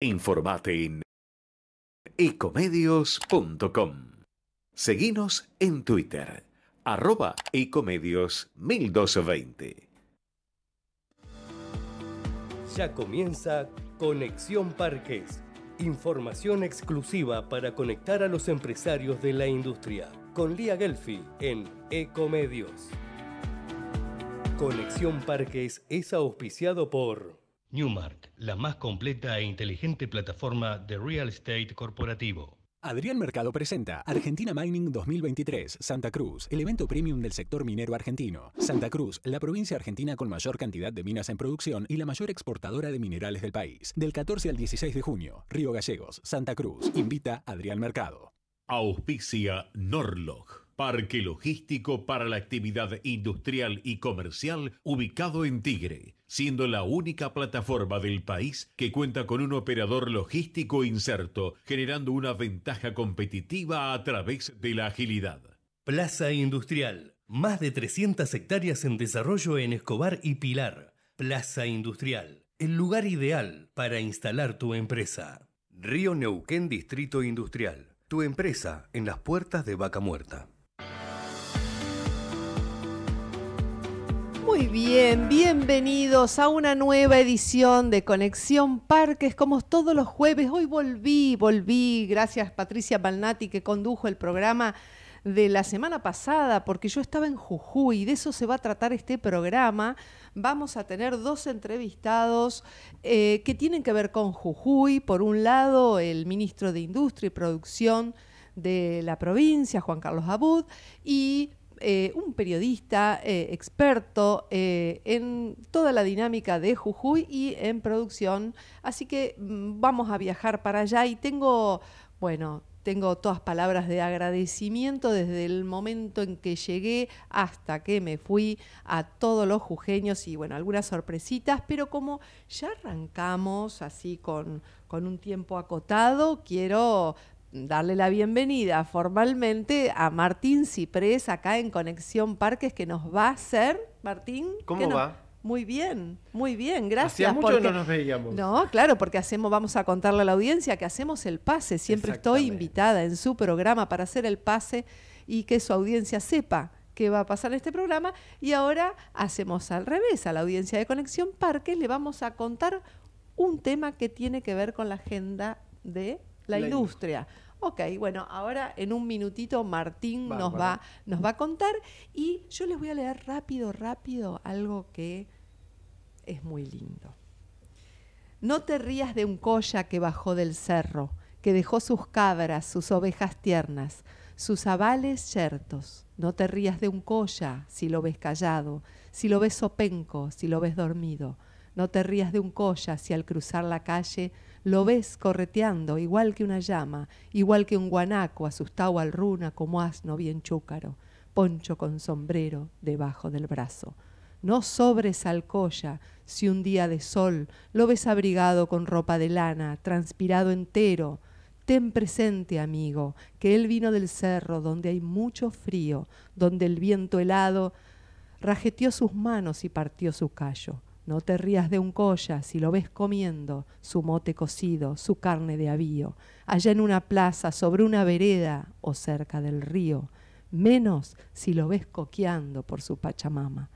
Informate en ecomedios.com. seguimos en Twitter, arroba ecomedios 1220. Ya comienza Conexión Parques, información exclusiva para conectar a los empresarios de la industria, con Lía Gelfi en Ecomedios. Conexión Parques es auspiciado por... Newmark, la más completa e inteligente plataforma de real estate corporativo. Adrián Mercado presenta Argentina Mining 2023, Santa Cruz, el evento premium del sector minero argentino. Santa Cruz, la provincia argentina con mayor cantidad de minas en producción y la mayor exportadora de minerales del país. Del 14 al 16 de junio, Río Gallegos, Santa Cruz. Invita a Adrián Mercado. Auspicia Norlog parque logístico para la actividad industrial y comercial ubicado en Tigre, siendo la única plataforma del país que cuenta con un operador logístico inserto, generando una ventaja competitiva a través de la agilidad. Plaza Industrial, más de 300 hectáreas en desarrollo en Escobar y Pilar. Plaza Industrial, el lugar ideal para instalar tu empresa. Río Neuquén Distrito Industrial, tu empresa en las puertas de Vaca Muerta. Muy bien, bienvenidos a una nueva edición de Conexión Parques, como todos los jueves. Hoy volví, volví, gracias Patricia Balnati que condujo el programa de la semana pasada, porque yo estaba en Jujuy, y de eso se va a tratar este programa. Vamos a tener dos entrevistados eh, que tienen que ver con Jujuy. Por un lado, el ministro de Industria y Producción de la provincia, Juan Carlos Abud, y eh, un periodista eh, experto eh, en toda la dinámica de Jujuy y en producción. Así que mm, vamos a viajar para allá y tengo, bueno, tengo todas palabras de agradecimiento desde el momento en que llegué hasta que me fui a todos los jujeños y bueno, algunas sorpresitas, pero como ya arrancamos así con, con un tiempo acotado, quiero darle la bienvenida formalmente a Martín Ciprés acá en Conexión Parques que nos va a hacer, Martín. ¿Cómo va? Muy bien, muy bien, gracias. Hacía mucho no nos veíamos. No, claro, porque hacemos, vamos a contarle a la audiencia que hacemos el pase. Siempre estoy invitada en su programa para hacer el pase y que su audiencia sepa qué va a pasar en este programa. Y ahora hacemos al revés, a la audiencia de Conexión Parques le vamos a contar un tema que tiene que ver con la agenda de la, industria. Ok, bueno, ahora en un minutito Martín nos, va. nos va a contar y yo les voy a leer rápido, rápido algo que es muy lindo. No te rías de un colla que bajó del cerro, que dejó sus cabras, sus ovejas tiernas, sus avales yertos. No te rías de un colla si lo ves callado, si lo ves sopenco, si lo ves dormido. No te rías de un colla si al cruzar la calle lo ves correteando, igual que una llama, igual que un guanaco asustado al runa como asno bien chúcaro, poncho con sombrero debajo del brazo. No sobres al colla si un día de sol lo ves abrigado con ropa de lana, transpirado entero. Ten presente, amigo, que él vino del cerro donde hay mucho frío, donde el viento helado rajeteó sus manos y partió su callo. No te rías de un colla si lo ves comiendo su mote cocido, su carne de avío, allá en una plaza, sobre una vereda o cerca del río, menos si lo ves coqueando por su Pachamama.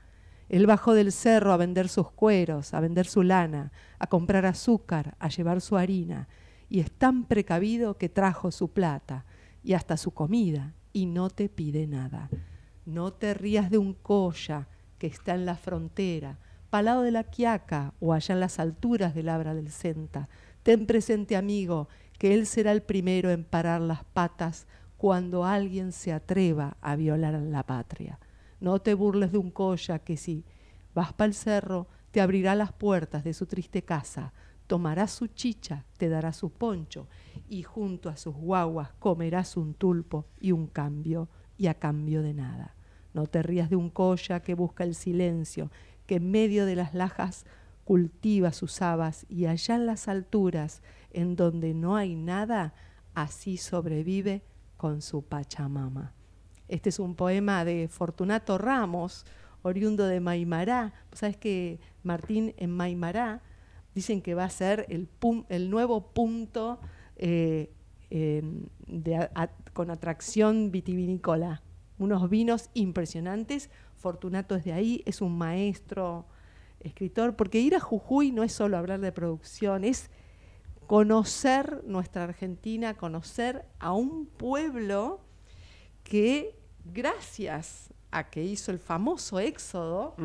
Él bajó del cerro a vender sus cueros, a vender su lana, a comprar azúcar, a llevar su harina, y es tan precavido que trajo su plata y hasta su comida, y no te pide nada. No te rías de un colla que está en la frontera, Palado de la Quiaca o allá en las alturas del Abra del Senta. Ten presente, amigo, que él será el primero en parar las patas cuando alguien se atreva a violar a la patria. No te burles de un colla que si vas para el cerro te abrirá las puertas de su triste casa, tomará su chicha, te dará su poncho y junto a sus guaguas comerás un tulpo y un cambio y a cambio de nada. No te rías de un colla que busca el silencio que en medio de las lajas cultiva sus habas y allá en las alturas, en donde no hay nada, así sobrevive con su Pachamama. Este es un poema de Fortunato Ramos, oriundo de Maimará. Sabes que Martín en Maimará dicen que va a ser el, nuevo punto eh, con atracción vitivinícola. Unos vinos impresionantes Fortunato es de ahí, es un maestro escritor, porque ir a Jujuy no es solo hablar de producción, es conocer nuestra Argentina, conocer a un pueblo que gracias a que hizo el famoso éxodo,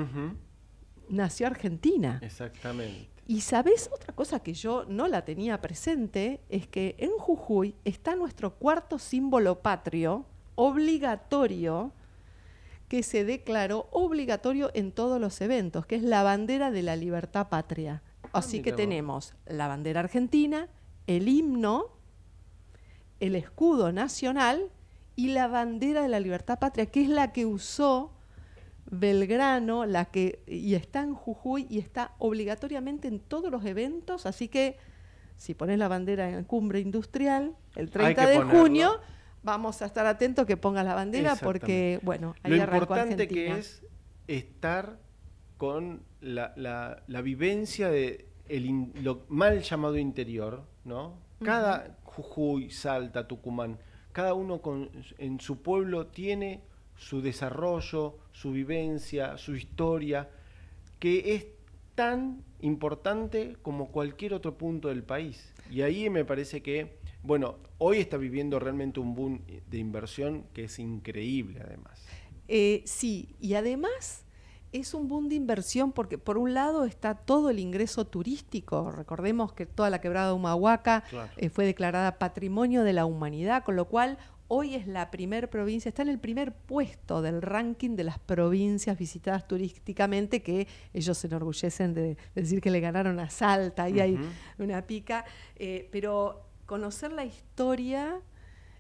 nació Argentina. Exactamente. Y sabes, otra cosa que yo no la tenía presente es que en Jujuy está nuestro cuarto símbolo patrio obligatorio que se declaró obligatorio en todos los eventos, que es la bandera de la libertad patria. Ah, así que tenemos la bandera argentina, el himno, el escudo nacional y la bandera de la libertad patria, que es la que usó Belgrano, la que y está en Jujuy y está obligatoriamente en todos los eventos, así que si pones la bandera en la cumbre industrial el 30 de junio vamos a estar atentos que ponga la bandera porque, bueno, ahí Lo importante que es estar con la, vivencia de el lo mal llamado interior, ¿no? Cada Jujuy, Salta, Tucumán, cada uno con, en su pueblo tiene su desarrollo, su vivencia, su historia, que es tan importante como cualquier otro punto del país. Y ahí me parece que bueno, hoy está viviendo realmente un boom de inversión que es increíble además. Eh, sí, y además es un boom de inversión porque por un lado está todo el ingreso turístico. Recordemos que toda la quebrada de Humahuaca eh, fue declarada Patrimonio de la Humanidad, con lo cual hoy es la primer provincia, está en el primer puesto del ranking de las provincias visitadas turísticamente, que ellos se enorgullecen de, decir que le ganaron a Salta, y hay una pica, eh, pero conocer la historia,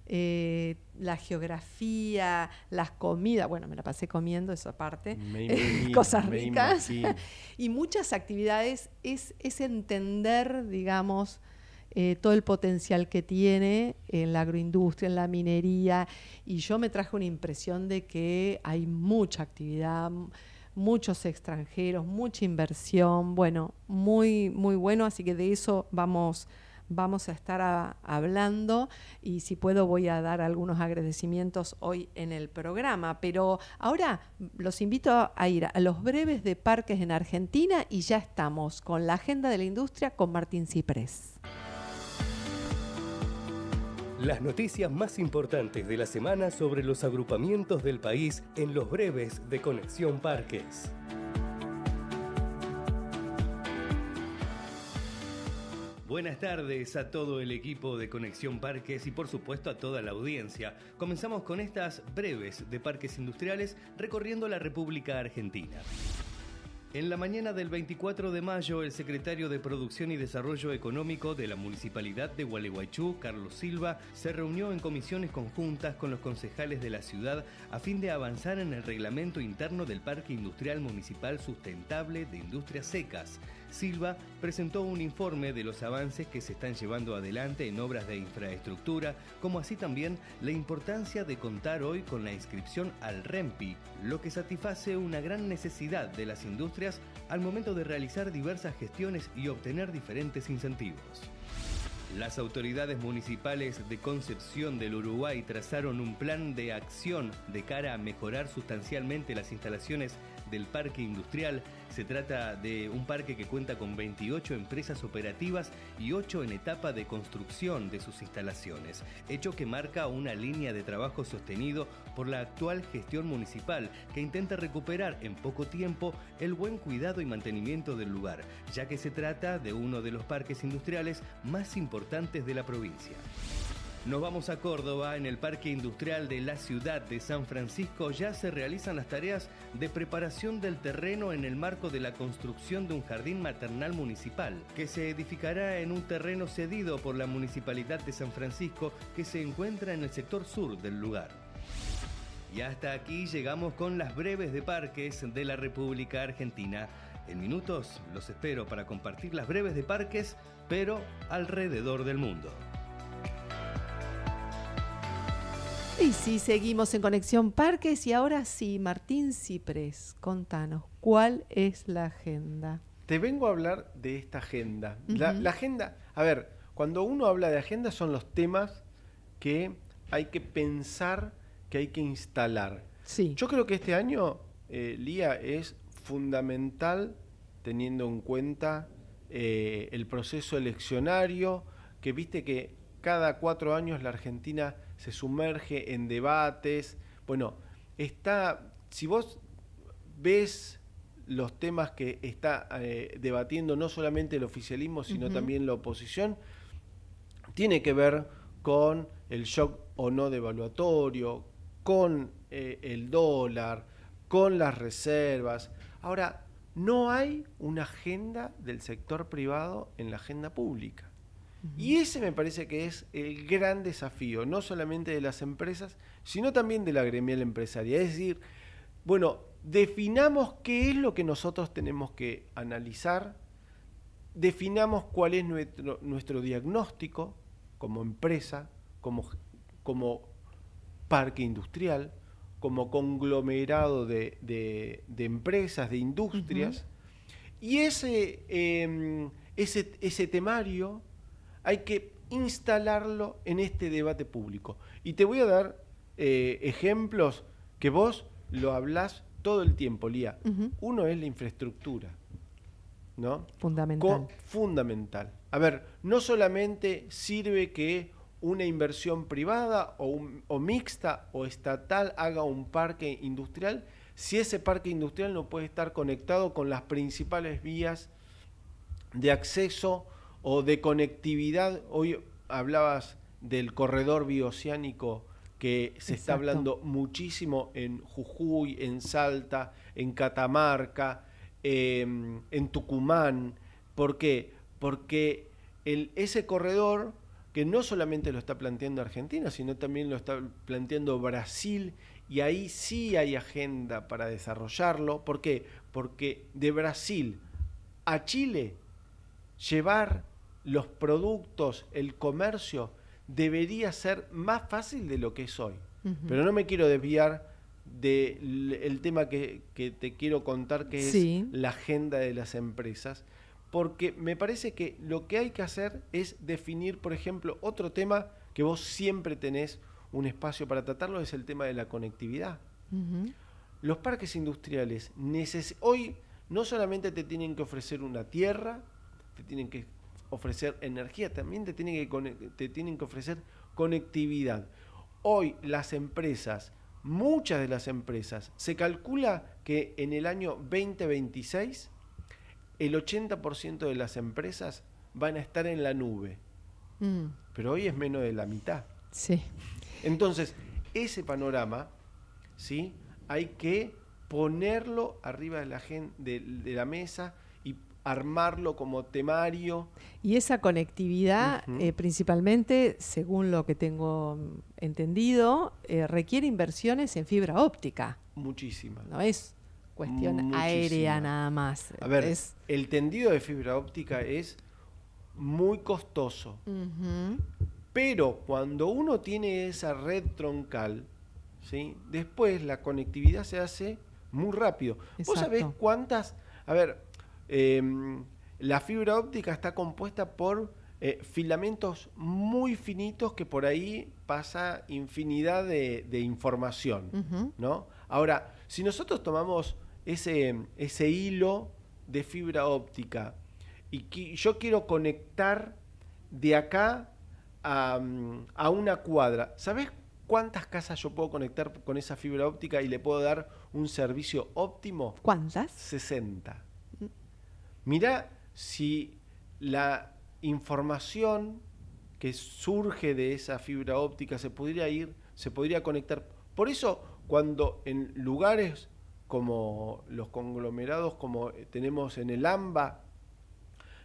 eh, la geografía, las comidas, bueno, me la pasé comiendo esa parte, cosas ricas, y muchas actividades, es, entender, digamos, eh, todo el potencial que tiene en la agroindustria, en la minería, y yo me traje una impresión de que hay mucha actividad, muchos extranjeros, mucha inversión, bueno, muy, muy bueno, así que de eso vamos vamos a estar ah, hablando y si puedo voy a dar algunos agradecimientos hoy en el programa. Pero ahora los invito a ir a los breves de parques en Argentina y ya estamos con la agenda de la industria con Martín Ciprés. Las noticias más importantes de la semana sobre los agrupamientos del país en los breves de Conexión Parques. Buenas tardes a todo el equipo de Conexión Parques y por supuesto a toda la audiencia. Comenzamos con estas breves de parques industriales recorriendo la República Argentina. En la mañana del 24 de mayo, el secretario de Producción y Desarrollo Económico de la Municipalidad de Gualeguaychú, Carlos Silva, se reunió en comisiones conjuntas con los concejales de la ciudad a fin de avanzar en el reglamento interno del Parque Industrial Municipal Sustentable de Industrias Secas. Silva presentó un informe de los avances que se están llevando adelante en obras de infraestructura, como así también la importancia de contar hoy con la inscripción al REMPI, lo que satisface una gran necesidad de las industrias al momento de realizar diversas gestiones y obtener diferentes incentivos. Las autoridades municipales de Concepción del Uruguay trazaron un plan de acción de cara a mejorar sustancialmente las instalaciones del Parque Industrial. Se trata de un parque que cuenta con 28 empresas operativas y 8 en etapa de construcción de sus instalaciones, hecho que marca una línea de trabajo sostenido por la actual gestión municipal que intenta recuperar en poco tiempo el buen cuidado y mantenimiento del lugar, ya que se trata de uno de los parques industriales más importantes de la provincia. Nos vamos a Córdoba. En el Parque Industrial de la ciudad de San Francisco ya se realizan las tareas de preparación del terreno en el marco de la construcción de un jardín maternal municipal, que se edificará en un terreno cedido por la Municipalidad de San Francisco que se encuentra en el sector sur del lugar. Y hasta aquí llegamos con las breves de parques de la República Argentina. En minutos los espero para compartir las breves de parques, pero alrededor del mundo. Y sí, seguimos en Conexión Parques y ahora sí, Martín Ciprés, contanos, ¿cuál es la agenda? Te vengo a hablar de esta agenda. la, agenda, a ver, cuando uno habla de agenda son los temas que hay que pensar, que hay que instalar. Sí. Yo creo que este año, eh, Lía, es fundamental teniendo en cuenta eh, el proceso eleccionario, que viste que cada cuatro años la Argentina se sumerge en debates. Bueno, está, si vos ves los temas que está eh, debatiendo no solamente el oficialismo, sino también la oposición, tiene que ver con el shock o no devaluatorio, con eh, el dólar, con las reservas. Ahora, no hay una agenda del sector privado en la agenda pública. Y ese me parece que es el gran desafío, no solamente de las empresas, sino también de la gremial empresaria. Es decir, bueno, definamos qué es lo que nosotros tenemos que analizar, definamos cuál es nuestro, diagnóstico como empresa, como, como parque industrial, como conglomerado de, empresas, de industrias. Y ese, em, ese, ese temario hay que instalarlo en este debate público. Y te voy a dar eh, ejemplos que vos lo hablás todo el tiempo, Lía. Uno es la infraestructura, ¿no? Fundamental. fundamental. A ver, no solamente sirve que una inversión privada o, mixta o estatal haga un parque industrial si ese parque industrial no puede estar conectado con las principales vías de acceso o de conectividad. Hoy hablabas del corredor bioceánico que se está hablando muchísimo en Jujuy, en Salta, en Catamarca, em, en Tucumán. ¿Por qué? Porque el, ese corredor que no solamente lo está planteando Argentina, sino también lo está planteando Brasil, y ahí sí hay agenda para desarrollarlo. ¿Por qué? Porque de Brasil a Chile llevar los productos, el comercio, debería ser más fácil de lo que es hoy. Pero no me quiero desviar del tema que, te quiero contar, que es la agenda de las empresas, porque me parece que lo que hay que hacer es definir, por ejemplo, otro tema que vos siempre tenés un espacio para tratarlo, es el tema de la conectividad. Los parques industriales hoy no solamente te tienen que ofrecer una tierra, te tienen que ofrecer energía, también te tienen que, te tienen que ofrecer conectividad. Hoy las empresas, muchas de las empresas, se calcula que en el año 2026 el 80% de las empresas van a estar en la nube. Mm. Pero hoy es menos de la mitad. Entonces, ese panorama, ¿sí? Hay que ponerlo arriba de la, de la mesa, armarlo como temario. Y esa conectividad, eh, principalmente, según lo que tengo mm, entendido, eh, requiere inversiones en fibra óptica. Muchísimas. No es cuestión aérea nada más. A ver, es... el tendido de fibra óptica es muy costoso. Pero cuando uno tiene esa red troncal, ¿sí? después la conectividad se hace muy rápido. ¿Vos sabés cuántas? A ver, Em, la fibra óptica está compuesta por eh, filamentos muy finitos que por ahí pasa infinidad de, información, ¿no? Ahora, si nosotros tomamos ese, ese hilo de fibra óptica y yo quiero conectar de acá a, a una cuadra, ¿sabes cuántas casas yo puedo conectar con esa fibra óptica y le puedo dar un servicio óptimo? ¿Cuántas? 60. Mirá si la información que surge de esa fibra óptica se podría ir, se podría conectar. Por eso, cuando en lugares como los conglomerados, como eh, tenemos en el AMBA,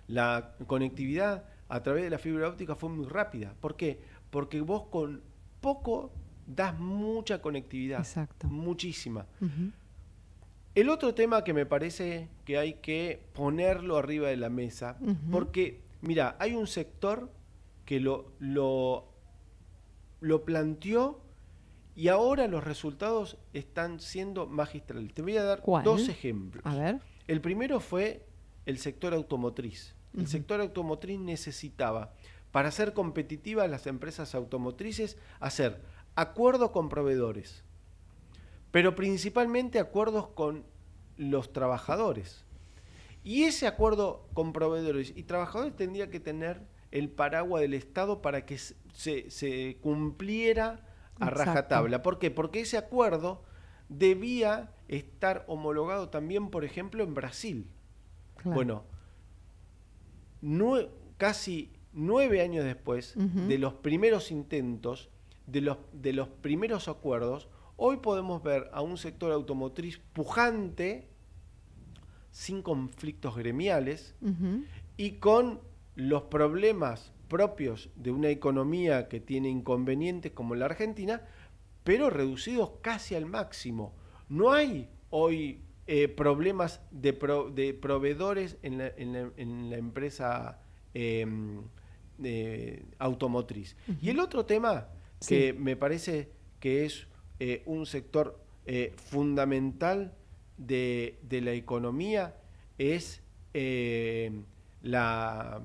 la conectividad a través de la fibra óptica fue muy rápida. ¿Por qué? Porque vos con poco das mucha conectividad. Muchísima. El otro tema que me parece que hay que ponerlo arriba de la mesa, porque, mira, hay un sector que lo, lo, planteó y ahora los resultados están siendo magistrales. Te voy a dar dos ejemplos. A ver. El primero fue el sector automotriz. El sector automotriz necesitaba, para ser competitivas las empresas automotrices, hacer acuerdo con proveedores pero principalmente acuerdos con los trabajadores. Y ese acuerdo con proveedores y trabajadores tendría que tener el paraguas del Estado para que se, cumpliera a rajatabla. ¿Por qué? Porque ese acuerdo debía estar homologado también, por ejemplo, en Brasil. Bueno, casi nueve años después de los primeros intentos, de los, de los primeros acuerdos, Hoy podemos ver a un sector automotriz pujante, sin conflictos gremiales y con los problemas propios de una economía que tiene inconvenientes como la Argentina, pero reducidos casi al máximo. No hay hoy eh, problemas de, proveedores en la, empresa em, automotriz. Y el otro tema que me parece que es eh, un sector eh, fundamental de, la economía es eh, la,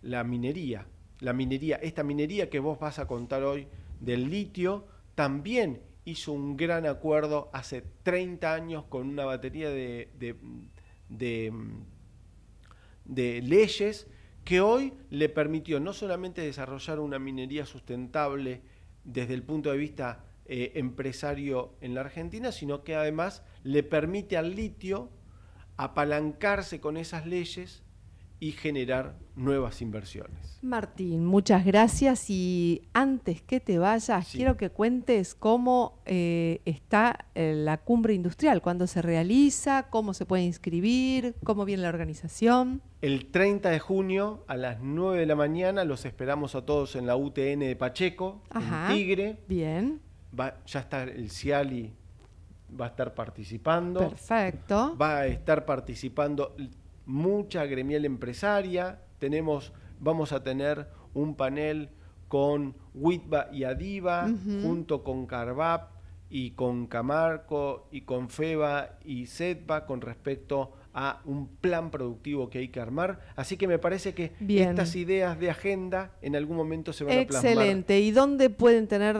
la minería. La minería, esta minería que vos vas a contar hoy del litio, también hizo un gran acuerdo hace 30 años con una batería de, de, leyes que hoy le permitió no solamente desarrollar una minería sustentable desde el punto de vista eh, empresario en la Argentina, sino que además le permite al litio apalancarse con esas leyes y generar nuevas inversiones. Martín, muchas gracias y antes que te vayas, quiero que cuentes cómo eh, está eh, la cumbre industrial, cuándo se realiza, cómo se puede inscribir, cómo viene la organización. El 30 de junio a las 9 de la mañana los esperamos a todos en la UTN de Pacheco, en Tigre. Bien va, ya está el Ciali, va a estar participando. Perfecto. Va a estar participando mucha gremial empresaria. Tenemos, vamos a tener un panel con Witba y Adiva, junto con Carvap y con Camarco y con Feba y Setba con respecto a a un plan productivo que hay que armar. Así que me parece que estas ideas de agenda en algún momento se van a plasmar. Excelente. ¿Y dónde pueden tener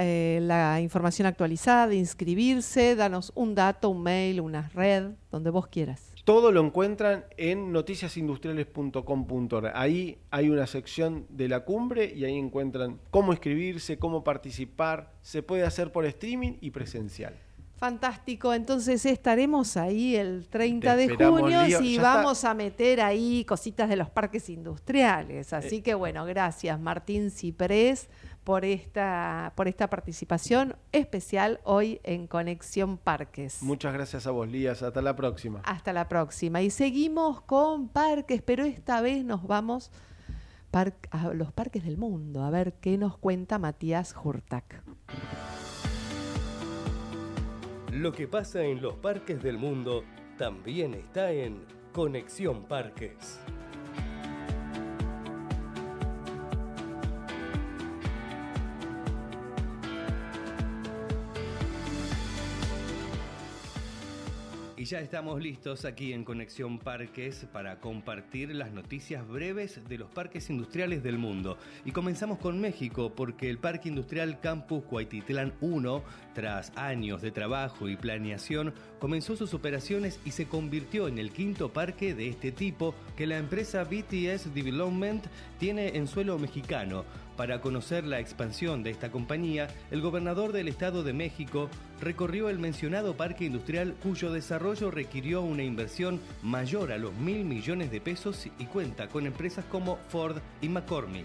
eh, la información actualizada, inscribirse? Danos un dato, un mail, una red, donde vos quieras. Todo lo encuentran en noticiasindustriales.com.ar. Ahí hay una sección de la cumbre y ahí encuentran cómo inscribirse, cómo participar. Se puede hacer por streaming y presencial. Fantástico, entonces estaremos ahí el 30 de junio y vamos a meter ahí cositas de los parques industriales. Así eh. que bueno, gracias Martín Ciprés por esta, por esta participación especial hoy en Conexión Parques. Muchas gracias a vos, Lías. Hasta la próxima. Hasta la próxima. Y seguimos con parques, pero esta vez nos vamos a los parques del mundo a ver qué nos cuenta Matías Hurtak. Lo que pasa en los parques del mundo también está en Conexión Parques. ya estamos listos aquí en Conexión Parques para compartir las noticias breves de los parques industriales del mundo. Y comenzamos con México porque el Parque Industrial Campus Cuautitlán 1, tras años de trabajo y planeación, comenzó sus operaciones y se convirtió en el quinto parque de este tipo que la empresa BTS Development tiene en suelo mexicano. Para conocer la expansión de esta compañía, el gobernador del Estado de México recorrió el mencionado parque industrial cuyo desarrollo requirió una inversión mayor a los mil millones de pesos y cuenta con empresas como Ford y McCormick.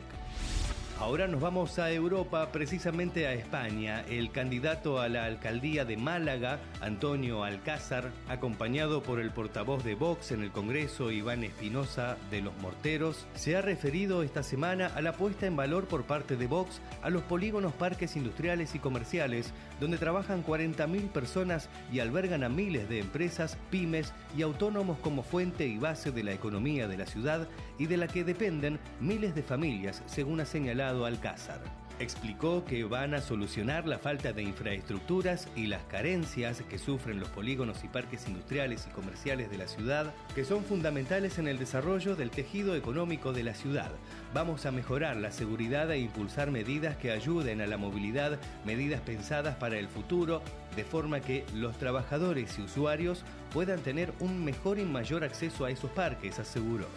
Ahora nos vamos a Europa, precisamente a España. El candidato a la alcaldía de Málaga, Antonio Alcázar, acompañado por el portavoz de Vox en el Congreso, Iván Espinosa de los Morteros, se ha referido esta semana a la puesta en valor por parte de Vox a los polígonos parques industriales y comerciales, donde trabajan 40.000 personas y albergan a miles de empresas, pymes y autónomos como fuente y base de la economía de la ciudad y de la que dependen miles de familias, según ha señalado Alcázar. Explicó que van a solucionar la falta de infraestructuras y las carencias que sufren los polígonos y parques industriales y comerciales de la ciudad, que son fundamentales en el desarrollo del tejido económico de la ciudad. Vamos a mejorar la seguridad e impulsar medidas que ayuden a la movilidad, medidas pensadas para el futuro, de forma que los trabajadores y usuarios puedan tener un mejor y mayor acceso a esos parques, aseguró.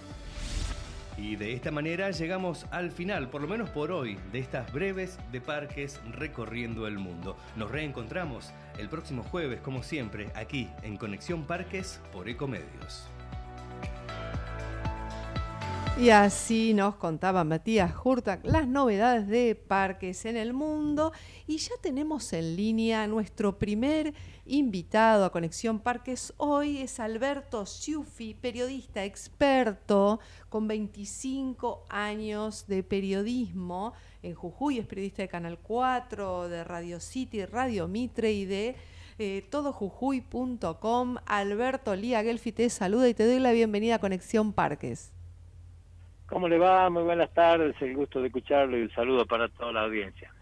Y de esta manera llegamos al final, por lo menos por hoy, de estas breves de parques recorriendo el mundo. Nos reencontramos el próximo jueves, como siempre, aquí en Conexión Parques por Ecomedios. Y así nos contaba Matías Hurtak las novedades de parques en el mundo. Y ya tenemos en línea nuestro primer invitado a Conexión Parques hoy, es Alberto Ciuffi, periodista experto con 25 años de periodismo en Jujuy, es periodista de Canal 4, de Radio City, Radio Mitre y de eh, todojujuy.com. Alberto Lía Gelfi te saluda y te doy la bienvenida a Conexión Parques. ¿Cómo le va? Muy buenas tardes, el gusto de escucharlo y un saludo para toda la audiencia.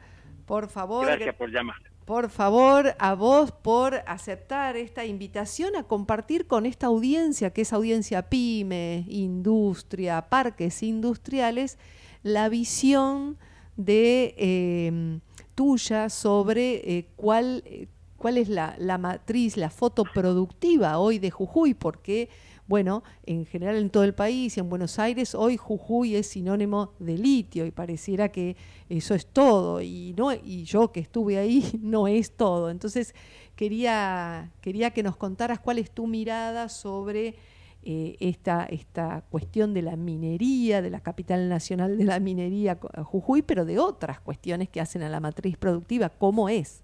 Por favor. Gracias por llamar. Por favor, a vos por aceptar esta invitación a compartir con esta audiencia, que es audiencia pyme, industria, parques industriales, la visión de em, tuya sobre eh, cuál, eh, cuál es la, la matriz, la foto productiva hoy de Jujuy, porque bueno, en general en todo el país y en Buenos Aires hoy Jujuy es sinónimo de litio y pareciera que eso es todo y no y yo que estuve ahí no es todo. Entonces quería quería que nos contaras cuál es tu mirada sobre eh, esta, esta cuestión de la minería, de la capital nacional de la minería Jujuy, pero de otras cuestiones que hacen a la matriz productiva, cómo es.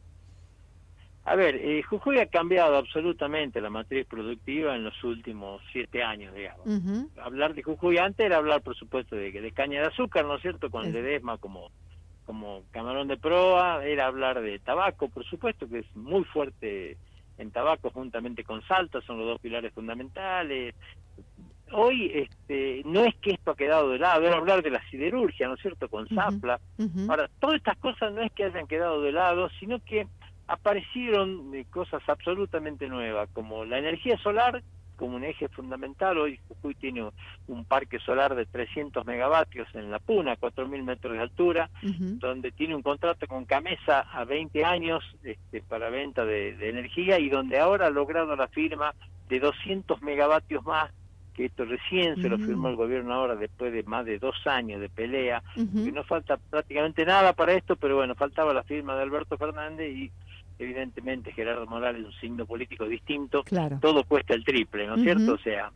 A ver, eh, Jujuy ha cambiado absolutamente la matriz productiva en los últimos siete años, digamos. Hablar de Jujuy antes era hablar, por supuesto, de, de caña de azúcar, ¿no es cierto?, con desma como, como camarón de proa, era hablar de tabaco, por supuesto, que es muy fuerte en tabaco juntamente con Salta, son los dos pilares fundamentales. Hoy este, no es que esto ha quedado de lado, era hablar de la siderurgia, ¿no es cierto?, con Zapla. Ahora, todas estas cosas no es que hayan quedado de lado, sino que aparecieron eh, cosas absolutamente nuevas, como la energía solar como un eje fundamental. Hoy Jujuy tiene un parque solar de 300 megavatios en La Puna, 4.000 metros de altura, donde tiene un contrato con Camesa a 20 años este, para venta de, energía y donde ahora ha logrado la firma de 200 megavatios más, que esto recién se lo firmó el gobierno ahora después de más de dos años de pelea. y no falta prácticamente nada para esto, pero bueno, faltaba la firma de Alberto Fernández y evidentemente Gerardo Morales es un signo político distinto, todo cuesta el triple, ¿no es cierto? O sea,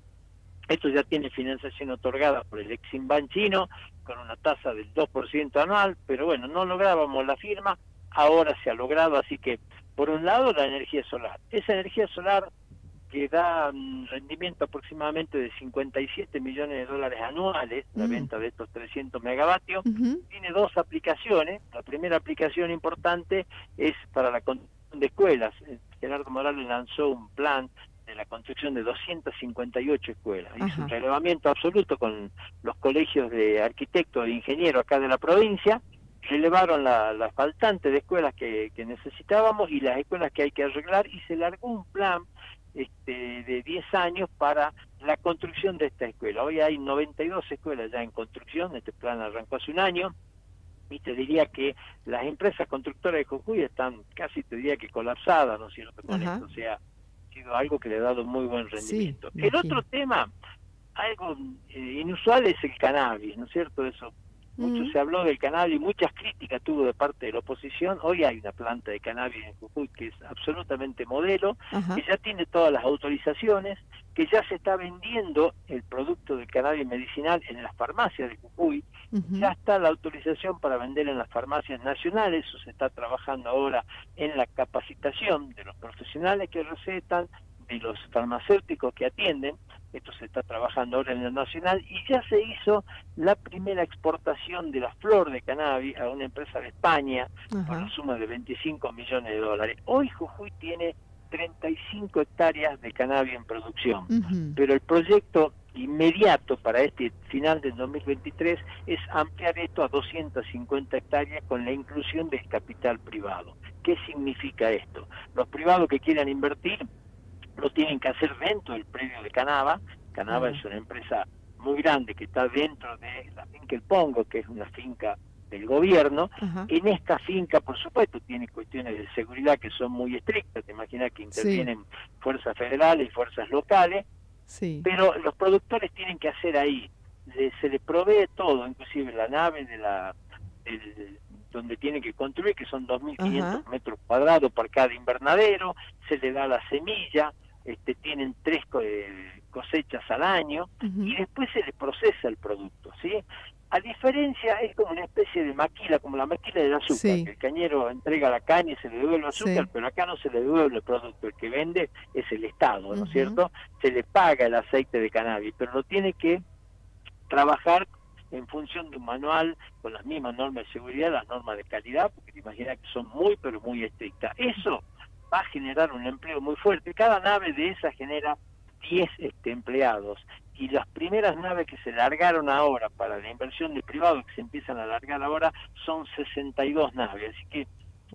esto ya tiene financiación otorgada por el Eximban chino con una tasa del 2% anual, pero bueno, no lográbamos la firma, ahora se ha logrado, así que por un lado la energía solar. Esa energía solar que da un mm, rendimiento aproximadamente de 57 millones de dólares anuales, la mm. venta de estos 300 megavatios, tiene dos aplicaciones. La primera aplicación importante es para la de escuelas. Eh, Gerardo Morales lanzó un plan de la construcción de 258 escuelas. Hizo un relevamiento absoluto con los colegios de arquitectos e ingenieros acá de la provincia. Relevaron la, la faltante de escuelas que, necesitábamos y las escuelas que hay que arreglar y se largó un plan este, de 10 años para la construcción de esta escuela. Hoy hay 92 escuelas ya en construcción, este plan arrancó hace un año, y te diría que las empresas constructoras de Jujuy están casi, te diría que colapsadas, ¿no es cierto?, con o sea, algo que le ha dado muy buen rendimiento. El otro tema, algo eh, inusual, es el cannabis, ¿no es cierto?, eso mucho mm. se habló del cannabis, y muchas críticas tuvo de parte de la oposición. Hoy hay una planta de cannabis en Jujuy que es absolutamente modelo, que ya tiene todas las autorizaciones, que ya se está vendiendo el producto del cannabis medicinal en las farmacias de Jujuy. Ya está la autorización para vender en las farmacias nacionales, eso se está trabajando ahora en la capacitación de los profesionales que recetan, de los farmacéuticos que atienden esto se está trabajando ahora en el nacional, y ya se hizo la primera exportación de la flor de cannabis a una empresa de España por una suma de 25 millones de dólares. Hoy Jujuy tiene 35 hectáreas de cannabis en producción, pero el proyecto inmediato para este final del 2023 es ampliar esto a 250 hectáreas con la inclusión del capital privado. ¿Qué significa esto? Los privados que quieran invertir ...lo tienen que hacer dentro del predio de Canava. Canava mm. es una empresa muy grande que está dentro de la finca El Pongo, que es una finca del gobierno. En esta finca, por supuesto, tiene cuestiones de seguridad que son muy estrictas. Te imaginas que intervienen fuerzas federales y fuerzas locales. Sí. Pero los productores tienen que hacer ahí. se les provee todo, inclusive la nave de la donde tienen que construir, que son 2.500 metros cuadrados por cada invernadero. Se le da la semilla, este, tienen tres eh, cosechas al año y después se les procesa el producto, ¿sí? A diferencia, es como una especie de maquila, como la maquila del azúcar, el cañero entrega la caña y se le devuelve el azúcar, pero acá no se le devuelve el producto, el que vende es el Estado, ¿no es cierto? Se le paga el aceite de cannabis, pero lo tiene que trabajar en función de un manual con las mismas normas de seguridad, las normas de calidad, porque te imaginas que son muy, pero muy estrictas. Eso va a generar un empleo muy fuerte. Cada nave de esa genera 10 este, empleados y las primeras naves que se largaron ahora para la inversión de privado que se empiezan a largar ahora son 62 naves. Así que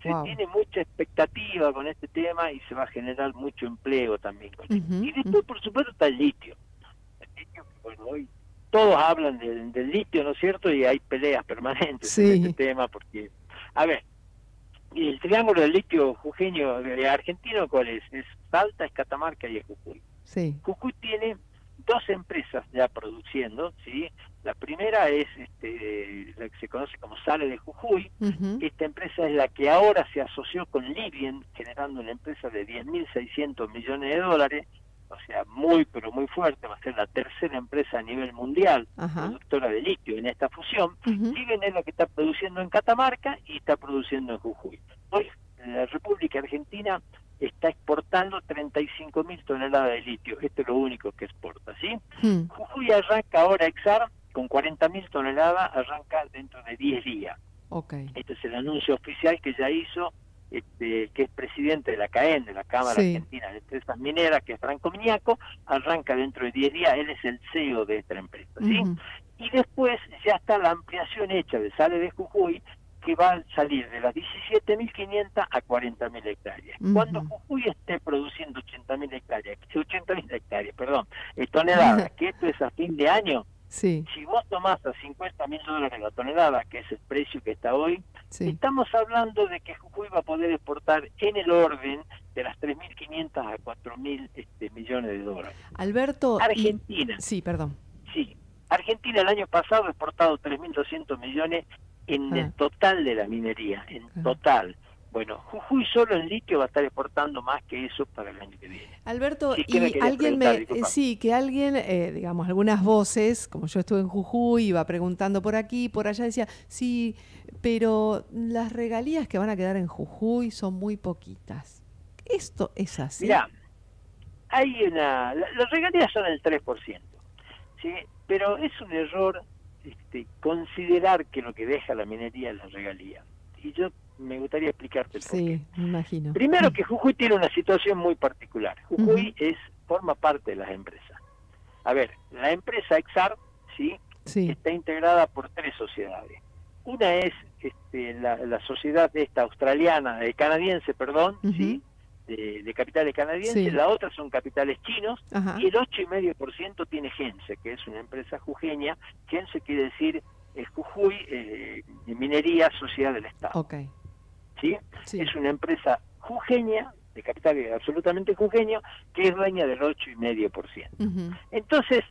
se tiene mucha expectativa con este tema y se va a generar mucho empleo también. y después, por supuesto, está el litio. todos hablan del, litio, ¿no es cierto? Y hay peleas permanentes en este tema porque, a ver, y el triángulo del litio jujeño argentino, ¿cuál es? Es Salta, es Catamarca y es Jujuy. Sí. Jujuy tiene dos empresas ya produciendo, ¿sí? La primera es este, la que se conoce como Sale de Jujuy. Esta empresa es la que ahora se asoció con Libyen, generando una empresa de 10.600 millones de dólares o sea, muy, pero muy fuerte, va a ser la tercera empresa a nivel mundial productora de litio en esta fusión, uh es lo que está produciendo en Catamarca y está produciendo en Jujuy. Hoy la República Argentina está exportando 35 mil toneladas de litio, esto es lo único que exporta, ¿sí? Hmm. Jujuy arranca ahora Exar con 40 mil toneladas, arranca dentro de 10 días. Este es el anuncio oficial que ya hizo, este, que es de la CAEN, de la Cámara Argentina de Empresas Mineras, que es Franco Miñaco, arranca dentro de 10 días, él es el CEO de esta empresa, ¿sí? Y después ya está la ampliación hecha de Sale de Jujuy, que va a salir de las 17.500 a 40.000 hectáreas. Cuando Jujuy esté produciendo 80.000 hectáreas, 80.000 hectáreas, perdón, toneladas, que esto es a fin de año, si vos tomás a 50 mil dólares la tonelada, que es el precio que está hoy, estamos hablando de que Jujuy va a poder exportar en el orden de las 3.500 a 4.000 este, millones de dólares. Alberto. Argentina. Sí, perdón. Sí. Argentina el año pasado ha exportado 3.200 millones en ah. el total de la minería, en ah. total. Bueno, Jujuy solo en litio va a estar exportando más que eso para el año que viene. Alberto, y alguien me, eh, sí, que alguien, eh, digamos, algunas voces, como yo estuve en Jujuy, iba preguntando por aquí, por allá, decía, sí, pero las regalías que van a quedar en Jujuy son muy poquitas. ¿Esto es así? Mirá, hay una, las regalías son el 3%, ¿sí? pero es un error este, considerar que lo que deja la minería es la regalía. Y yo me gustaría explicarte. porqué. sí, me imagino. Primero que Jujuy tiene una situación muy particular. Jujuy es forma parte de las empresas. A ver, la empresa Exar, ¿sí? sí. está integrada por tres sociedades. Una es este, la, la, sociedad esta australiana, canadiense, perdón, ¿sí? De, capitales canadienses, la otra son capitales chinos, y el 8,5% tiene Gense, que es una empresa jujeña. Gense quiere decir es eh, Jujuy, eh, Minería, Sociedad del Estado. Okay. ¿sí? Es una empresa jujeña, de capital absolutamente jujeño, que es dueña del 8,5%. Entonces,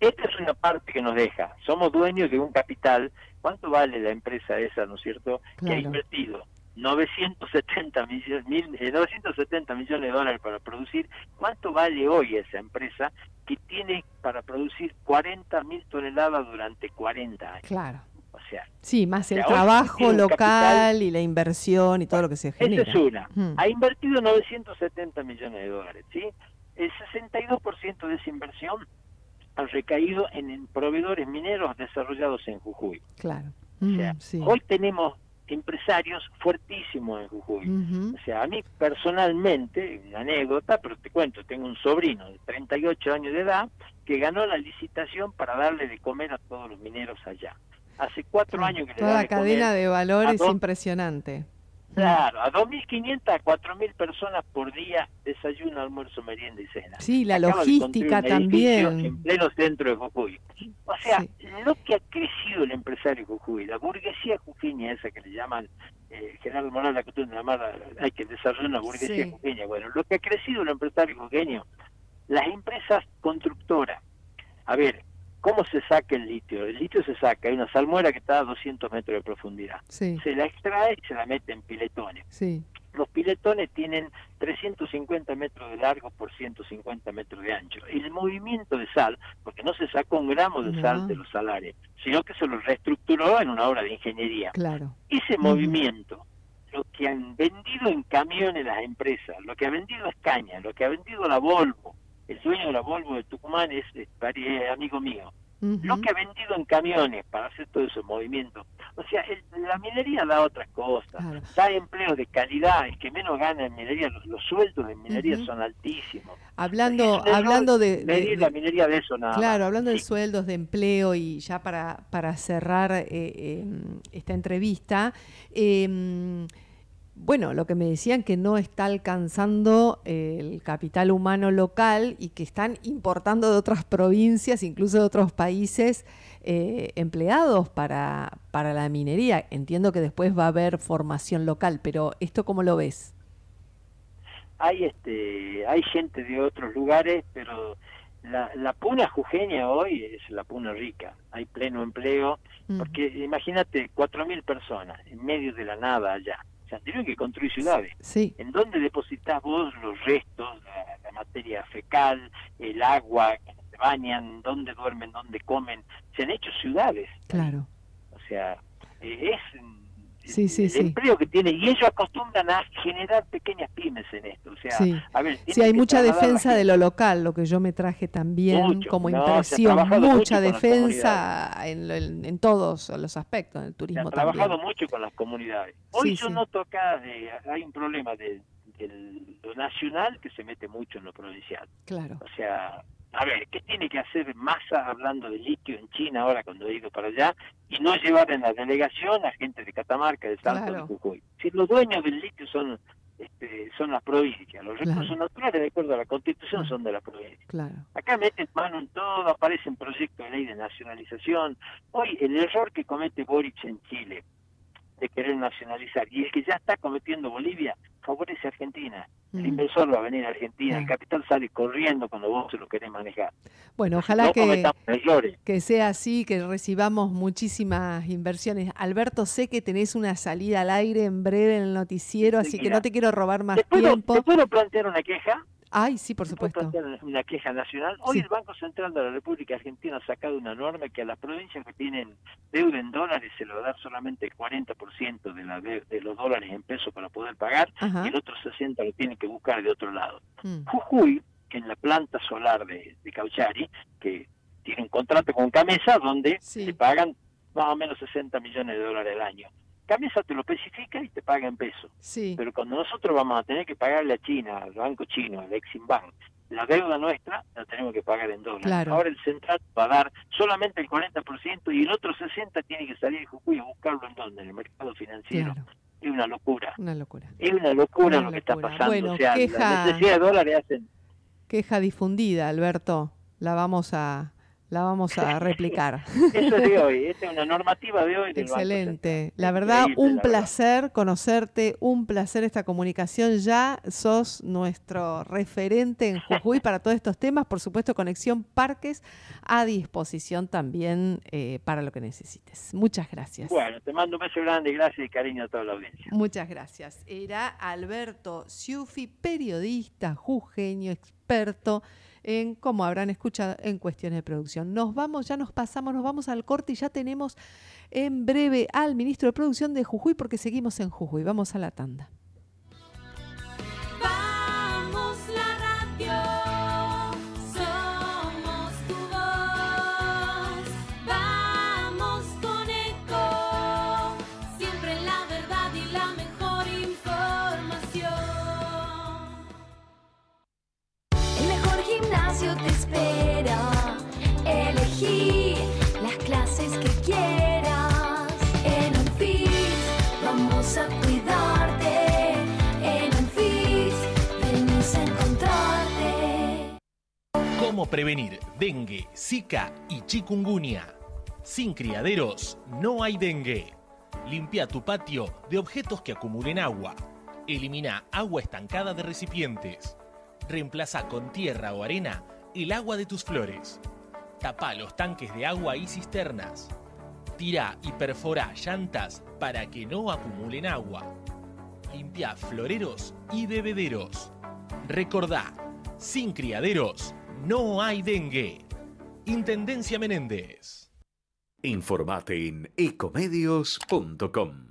esta es una parte que nos deja. Somos dueños de un capital. ¿Cuánto vale la empresa esa, no es cierto? Que ha invertido 970 millones, 970 millones de dólares para producir. ¿Cuánto vale hoy esa empresa que tiene para producir 40 mil toneladas durante 40 años? Claro. Sí, más el trabajo local y la inversión y todo lo que se genera. Esto es una. Mm. Ha invertido 970 millones de dólares, ¿sí? El 62% de esa inversión ha recaído en, proveedores mineros desarrollados en Jujuy. Claro. Mm, hoy tenemos empresarios fuertísimos en Jujuy. O sea, a mí personalmente, anécdota, pero te cuento, tengo un sobrino de 38 años de edad que ganó la licitación para darle de comer a todos los mineros allá hace cuatro ah, años que Toda la cadena de valor es impresionante. Claro, a 2.500 a 4.000 personas por día desayuno, almuerzo, merienda y cena. Sí, la logística también. En pleno centro de Jujuy. O sea, lo que ha crecido el empresario Jujuy, la burguesía jujeña esa que le llaman, el eh, general Morales, la costumbre de hay que desarrollar una burguesía Bueno, lo que ha crecido el empresario jujeño, las empresas constructoras. A ver, ¿Cómo se saca el litio? El litio se saca, hay una salmuera que está a 200 metros de profundidad. Se la extrae y se la mete en piletones. Sí. Los piletones tienen 350 metros de largo por 150 metros de ancho. el movimiento de sal, porque no se sacó un gramo de sal de los salares, sino que se lo reestructuró en una obra de ingeniería. Claro. Ese movimiento, lo que han vendido en camiones las empresas, lo que ha vendido es caña, lo que ha vendido la Volvo, el dueño de la Volvo de Tucumán es, eh, amigo mío. Lo que ha vendido en camiones para hacer todo ese movimiento. O sea, la minería da otras cosas, da empleo de calidad, es que menos gana en minería, los, sueldos de minería son altísimos. Hablando, hablando de, de, la minería de eso nada. Claro, hablando de sueldos, de empleo y ya para, para cerrar eh, em, esta entrevista. Eh, bueno, lo que me decían que no está alcanzando eh, el capital humano local y que están importando de otras provincias, incluso de otros países, eh, empleados para, para la minería. Entiendo que después va a haber formación local, pero ¿esto cómo lo ves? Hay, este, hay gente de otros lugares, pero la, puna jujeña hoy es la puna rica. Hay pleno empleo, mm. porque imagínate, 4.000 personas en medio de la nada allá se han tenido que construir ciudades. Sí. ¿En dónde depositas vos los restos, la, materia fecal, el agua, que se bañan, dónde duermen, dónde comen? Se han hecho ciudades. Claro. O sea, eh, es sí, sí, el que tiene. Y ellos acostumbran a generar pequeñas pymes en esto. O sea, sí. ver, hay mucha defensa de lo local, lo que yo me traje también como impresión. Mucha defensa en, todos los aspectos, del turismo ha trabajado mucho con las comunidades. Hoy yo noto acá, de, hay un problema de, de, lo nacional que se mete mucho en lo provincial. Claro. O sea, a ver, ¿qué tiene que hacer Massa hablando de litio en China ahora cuando he ido para allá y no llevar en la delegación a gente de Catamarca, de Santos, de Jujuy? Si los dueños del litio son este, son las provincias, los recursos naturales de acuerdo a la Constitución son de las provincias. Acá meten mano en todo, aparecen proyectos de ley de nacionalización. Hoy el error que comete Boric en Chile de querer nacionalizar y el que ya está cometiendo Bolivia favorece Argentina. El mm. inversor va a venir a Argentina, el mm. capital sale corriendo cuando vos se lo querés manejar. Bueno, ojalá que, que sea así, que recibamos muchísimas inversiones. Alberto, sé que tenés una salida al aire en breve en el noticiero, así que no te quiero robar más tiempo. ¿Te puedo plantear una queja? Ay, sí, por supuesto. Eh, una queja nacional. Hoy el Banco Central de la República Argentina ha sacado una norma que a las provincias que tienen deuda en dólares se le va a dar solamente el 40% de, la de, los dólares en pesos para poder pagar y el otro 60% lo tienen que buscar de otro lado. Mm. Jujuy, que en la planta solar de, de Cauchari, que tiene un contrato con Camesa donde le se pagan más o menos 60 millones de dólares al año camisa te lo especifica y te paga en pesos. Pero cuando nosotros vamos a tener que pagarle a China, al banco chino, al Exim Bank, la deuda nuestra la tenemos que pagar en dólares. Ahora el central va a dar solamente el 40% y el otro 60% tiene que salir de Jujuy a buscarlo en dónde, en el mercado financiero. Es una locura. Una locura. Es una locura lo que está pasando. dólares Queja difundida, Alberto. La vamos a, la vamos a replicar. Eso es de hoy, es una normativa de hoy. Excelente. la verdad, un placer conocerte, un placer esta comunicación. Ya sos nuestro referente en Jujuy para todos estos temas. Por supuesto, Conexión Parques a disposición también eh, para lo que necesites. Muchas gracias. Bueno, te mando un beso grande, gracias y cariño a toda la audiencia. Muchas gracias. Era Alberto Siufi, periodista, jujeño, experto en, como habrán escuchado, en cuestiones de producción. Nos vamos, ya nos pasamos, nos vamos al corte y ya tenemos en breve al ministro de producción de Jujuy porque seguimos en Jujuy. Vamos a la tanda. Cómo prevenir dengue, zika y chikungunya. Sin criaderos no hay dengue. Limpia tu patio de objetos que acumulen agua. Elimina agua estancada de recipientes. Reemplaza con tierra o arena el agua de tus flores. Tapa los tanques de agua y cisternas. Tira y perfora llantas para que no acumulen agua. Limpia floreros y bebederos. Recordá, sin criaderos no hay dengue. Intendencia Menéndez. Informate en ecomedios.com.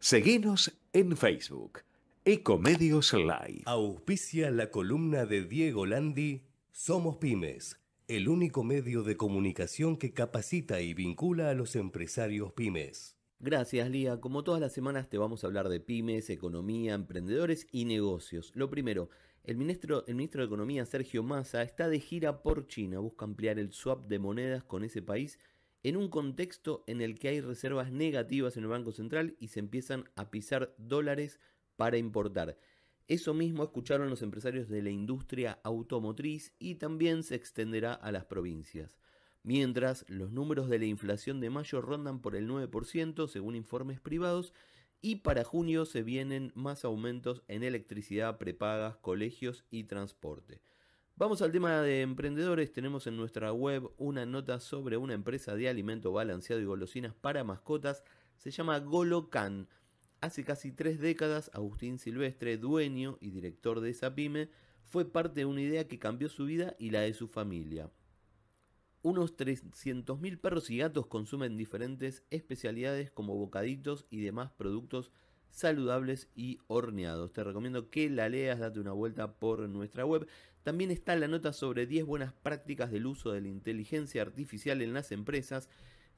Seguinos en Facebook. Ecomedios Live. Auspicia la columna de Diego Landi. Somos pymes, el único medio de comunicación que capacita y vincula a los empresarios pymes. Gracias, Lía. Como todas las semanas te vamos a hablar de pymes, economía, emprendedores y negocios. Lo primero, el ministro, de Economía, Sergio Massa, está de gira por China, busca ampliar el swap de monedas con ese país en un contexto en el que hay reservas negativas en el Banco Central y se empiezan a pisar dólares para importar. Eso mismo escucharon los empresarios de la industria automotriz y también se extenderá a las provincias. Mientras, los números de la inflación de mayo rondan por el 9% según informes privados y para junio se vienen más aumentos en electricidad, prepagas, colegios y transporte. Vamos al tema de emprendedores. Tenemos en nuestra web una nota sobre una empresa de alimento balanceado y golosinas para mascotas. Se llama Golocan. Hace casi tres décadas, Agustín Silvestre, dueño y director de esa pyme, fue parte de una idea que cambió su vida y la de su familia. Unos 300.000 perros y gatos consumen diferentes especialidades como bocaditos y demás productos saludables y horneados. Te recomiendo que la leas, date una vuelta por nuestra web. También está la nota sobre 10 buenas prácticas del uso de la inteligencia artificial en las empresas.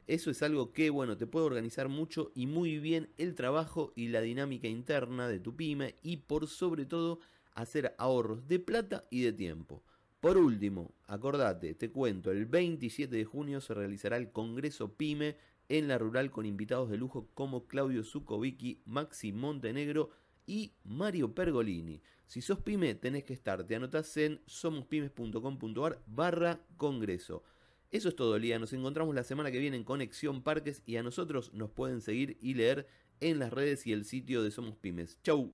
Eso es algo que, bueno, te puede organizar mucho y muy bien el trabajo y la dinámica interna de tu pyme y por sobre todo hacer ahorros de plata y de tiempo. Por último, acordate, te cuento, el 27 de junio se realizará el Congreso PYME en la rural con invitados de lujo como Claudio Zukovicki, Maxi Montenegro y Mario Pergolini. Si sos pyme, tenés que estar, te anotás en somospymes.com.ar barra Congreso. Eso es todo, Lía. Nos encontramos la semana que viene en Conexión Parques y a nosotros nos pueden seguir y leer en las redes y el sitio de Somos Pymes. ¡Chau!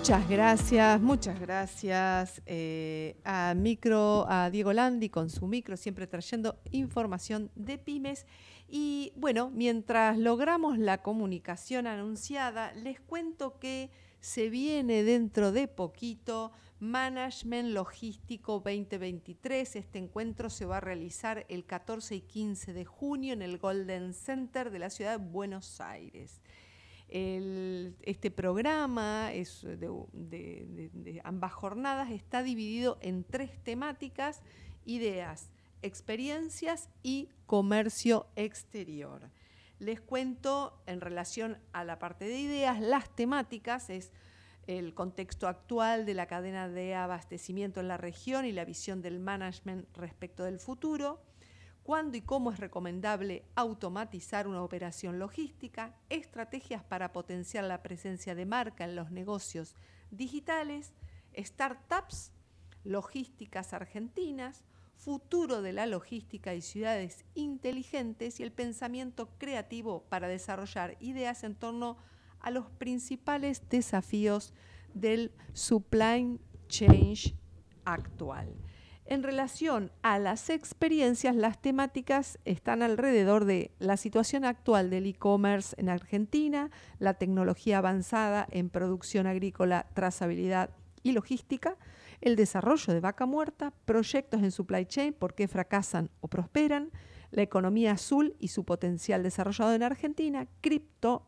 Muchas gracias, muchas gracias eh, a Micro, a Diego Landi con su micro, siempre trayendo información de pymes. Y bueno, mientras logramos la comunicación anunciada, les cuento que se viene dentro de poquito Management Logístico 2023. Este encuentro se va a realizar el 14 y 15 de junio en el Golden Center de la ciudad de Buenos Aires este programa de ambas jornadas está dividido en tres temáticas, ideas, experiencias y comercio exterior. Les cuento en relación a la parte de ideas, las temáticas es el contexto actual de la cadena de abastecimiento en la región y la visión del management respecto del futuro cuándo y cómo es recomendable automatizar una operación logística, estrategias para potenciar la presencia de marca en los negocios digitales, startups, logísticas argentinas, futuro de la logística y ciudades inteligentes y el pensamiento creativo para desarrollar ideas en torno a los principales desafíos del supply change actual en relación a las experiencias, las temáticas están alrededor de la situación actual del e-commerce en Argentina, la tecnología avanzada en producción agrícola, trazabilidad y logística, el desarrollo de vaca muerta, proyectos en supply chain, por qué fracasan o prosperan, la economía azul y su potencial desarrollado en Argentina, cripto,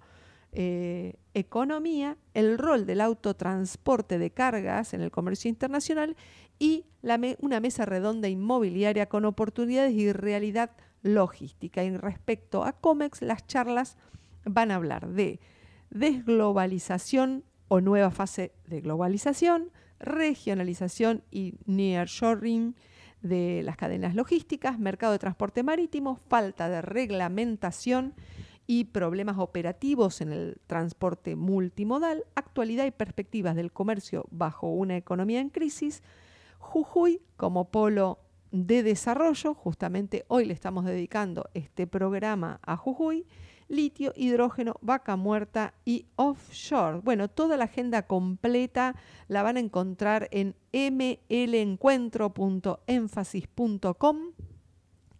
eh, economía, el rol del autotransporte de cargas en el comercio internacional y una mesa redonda inmobiliaria con oportunidades y realidad logística. Y respecto a COMEX, las charlas van a hablar de desglobalización o nueva fase de globalización, regionalización y nearshoring de las cadenas logísticas, mercado de transporte marítimo, falta de reglamentación y problemas operativos en el transporte multimodal, actualidad y perspectivas del comercio bajo una economía en crisis, Jujuy como polo de desarrollo, justamente hoy le estamos dedicando este programa a Jujuy, litio, hidrógeno, vaca muerta y offshore. Bueno, toda la agenda completa la van a encontrar en mlencuentro.enfasis.com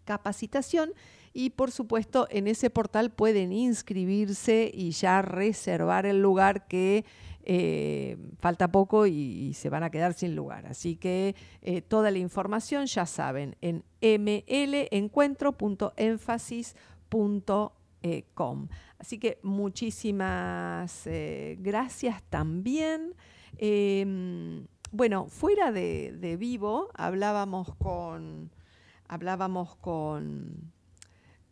capacitación y por supuesto en ese portal pueden inscribirse y ya reservar el lugar que eh, falta poco y, se van a quedar sin lugar. Así que eh, toda la información ya saben en mlencuentro.énfasis.com. E Así que muchísimas eh, gracias también. Em, bueno, fuera de, de vivo hablábamos con hablábamos con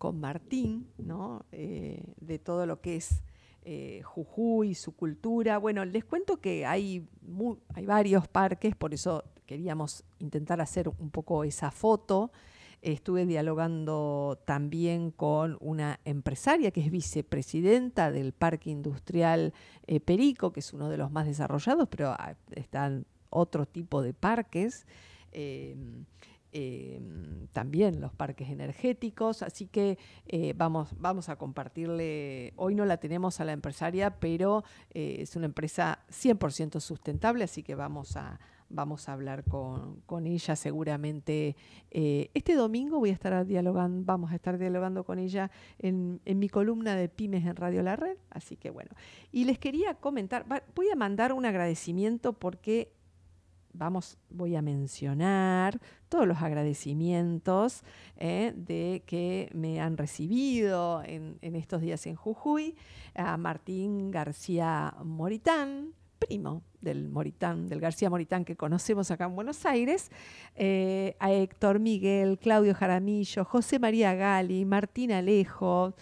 con Martín, ¿no? Eh, de todo lo que es eh, Jujuy, su cultura. Bueno, les cuento que hay, hay varios parques, por eso queríamos intentar hacer un poco esa foto. Estuve dialogando también con una empresaria que es vicepresidenta del Parque Industrial eh, Perico, que es uno de los más desarrollados, pero ah, están otro tipo de parques. Eh, Em, también los parques energéticos, así que eh, vamos, vamos a compartirle, hoy no la tenemos a la empresaria, pero eh, es una empresa 100% sustentable, así que vamos a, vamos a hablar con, ella seguramente. Eh, este domingo voy a estar dialogando, vamos a estar dialogando con ella en, en mi columna de pymes en Radio La Red, así que bueno. Y les quería comentar, voy a mandar un agradecimiento porque vamos, voy a mencionar todos los agradecimientos eh, de que me han recibido en, estos días en Jujuy, a Martín García Moritán, primo del Moritán, del García Moritán que conocemos acá en Buenos Aires, eh, a Héctor Miguel, Claudio Jaramillo, José María Gali, Martín Alejo,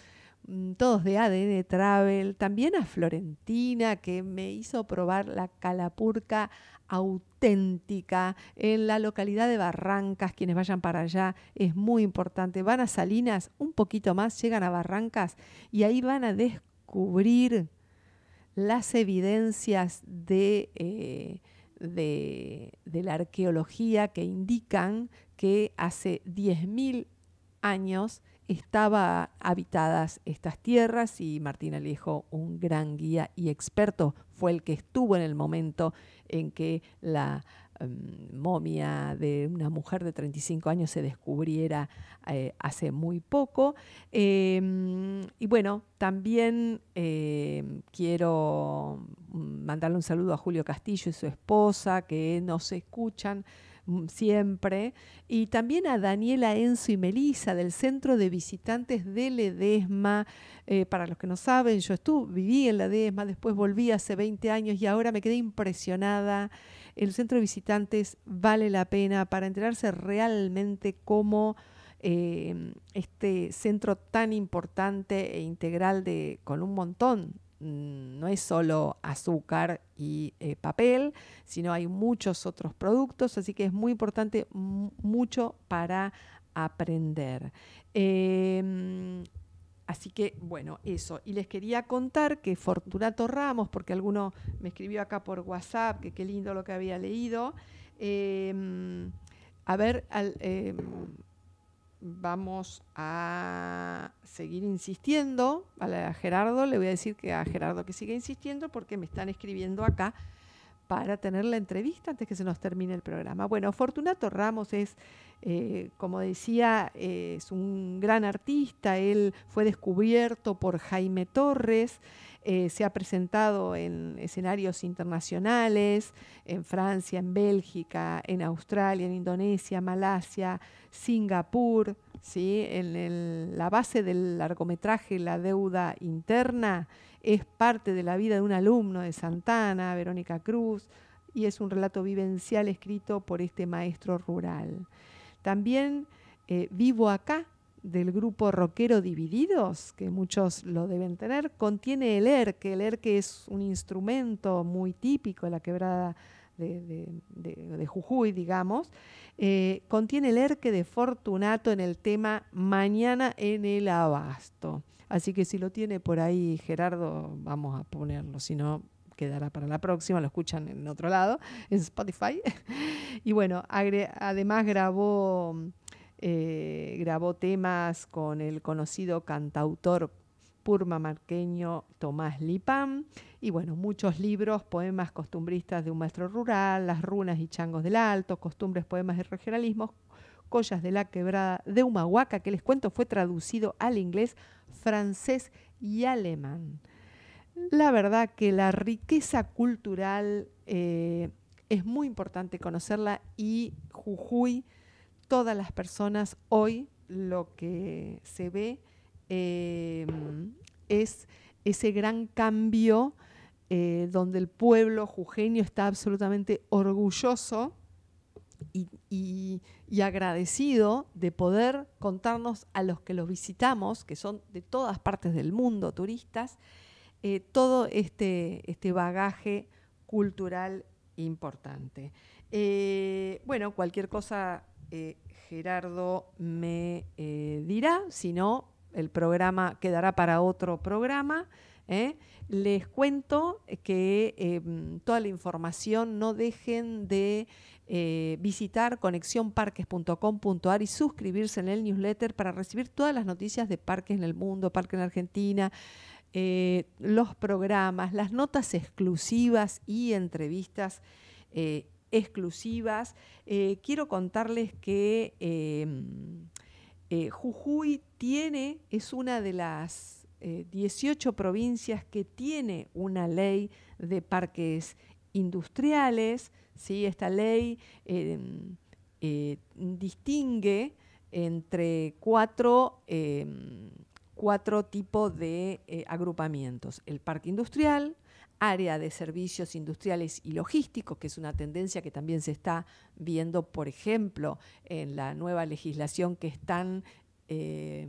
mm, todos de ADN Travel, también a Florentina, que me hizo probar la calapurca auténtica en la localidad de Barrancas, quienes vayan para allá, es muy importante. Van a Salinas, un poquito más, llegan a Barrancas y ahí van a descubrir las evidencias de, eh, la arqueología que indican que hace 10.000 años estaba habitadas estas tierras y Martín Alejo, un gran guía y experto, fue el que estuvo en el momento en que la em, momia de una mujer de 35 años se descubriera eh, hace muy poco. Em, y bueno, también em, quiero mandarle un saludo a Julio Castillo y su esposa que nos escuchan Mm, siempre, y también a Daniela Enzo y Melisa del Centro de Visitantes de Ledesma. Eh, para los que no saben, yo estuve, viví en Ledesma, después volví hace 20 años y ahora me quedé impresionada. El Centro de Visitantes vale la pena para enterarse realmente cómo... Eh, este centro tan importante e integral de, con un montón Mm, no es solo azúcar y eh, papel, sino hay muchos otros productos, así que es muy importante mucho para aprender. Em, así que, bueno, eso. Y les quería contar que Fortunato Ramos, porque alguno me escribió acá por WhatsApp, que qué lindo lo que había leído. Em, a ver, al, em, vamos a seguir insistiendo. A, Gerardo le voy a decir que a Gerardo que siga insistiendo porque me están escribiendo acá para tener la entrevista antes que se nos termine el programa. Bueno, Fortunato Ramos es, eh, como decía, eh, es un gran artista. Él fue descubierto por Jaime Torres. Eh, se ha presentado en escenarios internacionales, en Francia, en Bélgica, en Australia, en Indonesia, Malasia, Singapur, ¿sí? en la base del largometraje La deuda interna es parte de la vida de un alumno de Santana, Verónica Cruz, y es un relato vivencial escrito por este maestro rural. También eh, Vivo acá del grupo rockero Divididos, que muchos lo deben tener, contiene el que e, el que e es un instrumento muy típico de la quebrada de, Jujuy, digamos, eh, contiene el que e de Fortunato en el tema Mañana en el Abasto. Así que si lo tiene por ahí Gerardo, vamos a ponerlo, si no quedará para la próxima, lo escuchan en otro lado, en Spotify. y bueno, además grabó eh, grabó temas con el conocido cantautor Purma Marqueño Tomás Lipán y bueno, muchos libros, poemas costumbristas de un maestro rural, Las runas y changos del alto, costumbres, poemas de regionalismo Collas de la Quebrada de Humahuaca, que les cuento fue traducido al inglés, francés y alemán. La verdad que la riqueza cultural eh, es muy importante conocerla y Jujuy todas las personas hoy lo que se ve eh, es ese gran cambio eh, donde el pueblo jujeño está absolutamente orgulloso y, agradecido de poder contarnos a los que los visitamos, que son de todas partes del mundo turistas, eh, todo este, este bagaje cultural importante. bueno, cualquier cosa eh, Gerardo me eh, dirá, si no, el programa quedará para otro programa. ¿eh? Les cuento que em, toda la información no dejen de visitar conexiónparques.com.ar y suscribirse en el newsletter para recibir todas las noticias de parques en el mundo, parques en Argentina, los programas, las notas exclusivas y entrevistas exclusivas. Eh, quiero contarles que em, eh, Jujuy tiene, es una de las 18 eh, provincias que tiene una ley de parques industriales. Esta ley em, distingue entre cuatro em, cuatro tipos de agrupamientos. El parque industrial, área de servicios industriales y logísticos, que es una tendencia que también se está viendo, por ejemplo, en la nueva legislación que están eh,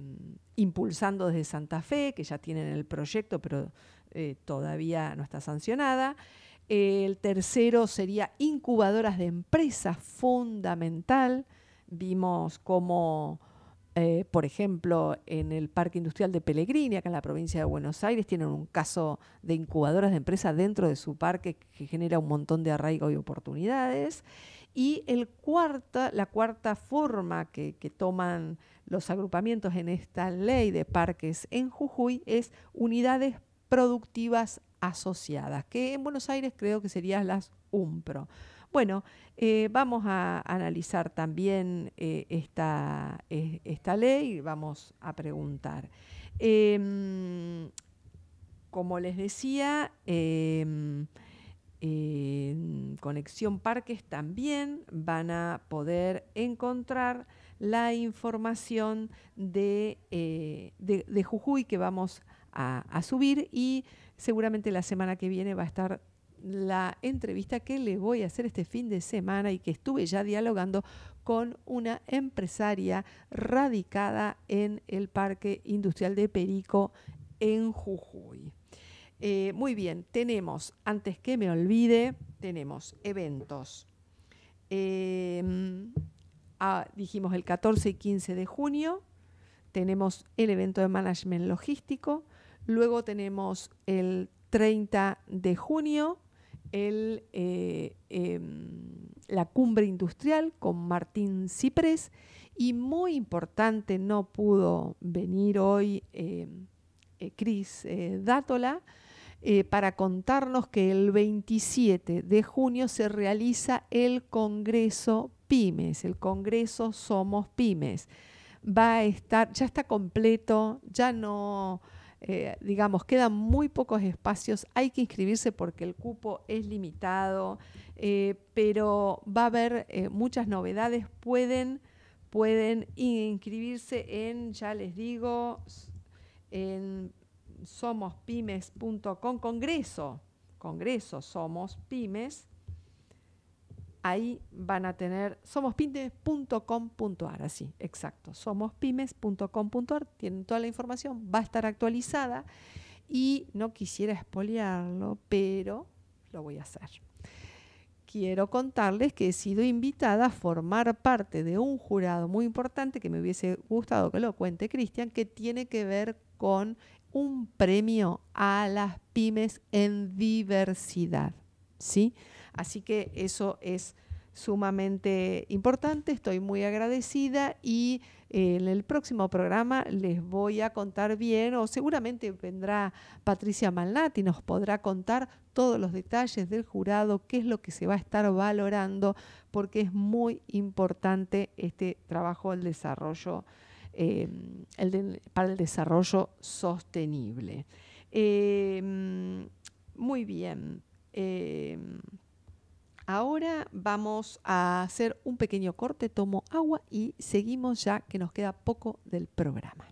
impulsando desde Santa Fe, que ya tienen el proyecto, pero eh, todavía no está sancionada. El tercero sería incubadoras de empresas, fundamental. Vimos cómo eh, por ejemplo, en el Parque Industrial de Pellegrini, acá en la provincia de Buenos Aires, tienen un caso de incubadoras de empresas dentro de su parque que genera un montón de arraigo y oportunidades. Y la cuarta forma que, que toman los agrupamientos en esta ley de parques en Jujuy es unidades productivas asociadas, que en Buenos Aires creo que serían las UMPRO. Bueno, eh, vamos a analizar también eh, eh, esta, ley y vamos a preguntar. Em, como les decía, em, en Conexión Parques también van a poder encontrar la información de, Jujuy que vamos a, a subir y seguramente la semana que viene va a estar la entrevista que le voy a hacer este fin de semana y que estuve ya dialogando con una empresaria radicada en el Parque Industrial de Perico en Jujuy. Eh, muy bien, tenemos, antes que me olvide, tenemos eventos. Em, ah, dijimos el 14 y 15 de junio, tenemos el evento de management logístico, luego tenemos el 30 de junio, eh, em, la cumbre industrial con Martín Ciprés y muy importante, no pudo venir hoy em, eh, Cris eh, Dátola para contarnos que el 27 de junio se realiza el Congreso Pymes, el Congreso Somos Pymes. Va a estar, ya está completo, ya no... Eh, digamos, quedan muy pocos espacios, hay que inscribirse porque el cupo es limitado, eh, pero va a haber eh, muchas novedades, pueden, pueden inscribirse en, ya les digo, en somospymes.com, congreso, congreso Somos Pymes, Ahí van a tener somospymes.com.ar, así, exacto. Somospymes.com.ar, tienen toda la información, va a estar actualizada y no quisiera espolearlo, pero lo voy a hacer. Quiero contarles que he sido invitada a formar parte de un jurado muy importante que me hubiese gustado que lo cuente Cristian, que tiene que ver con un premio a las pymes en diversidad. ¿Sí? Así que eso es sumamente importante, estoy muy agradecida y eh, en el próximo programa les voy a contar bien o seguramente vendrá Patricia Malnati, nos podrá contar todos los detalles del jurado, qué es lo que se va a estar valorando, porque es muy importante este trabajo, desarrollo, em, para el desarrollo sostenible. Em, muy bien. Em, Ahora vamos a hacer un pequeño corte, tomo agua y seguimos ya que nos queda poco del programa.